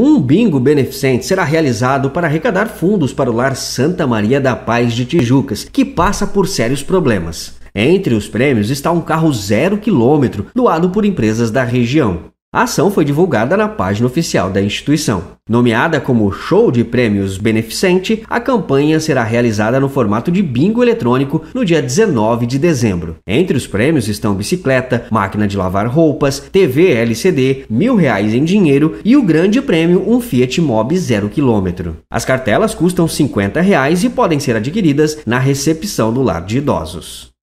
Um bingo beneficente será realizado para arrecadar fundos para o lar Santa Maria da Paz de Tijucas, que passa por sérios problemas. Entre os prêmios está um carro zero quilômetro, doado por empresas da região. A ação foi divulgada na página oficial da instituição. Nomeada como Show de Prêmios Beneficente, a campanha será realizada no formato de bingo eletrônico no dia 19 de dezembro. Entre os prêmios estão bicicleta, máquina de lavar roupas, TV LCD, mil reais em dinheiro e o grande prêmio um Fiat Mobi 0 km. As cartelas custam 50 reais e podem ser adquiridas na recepção do lar de idosos.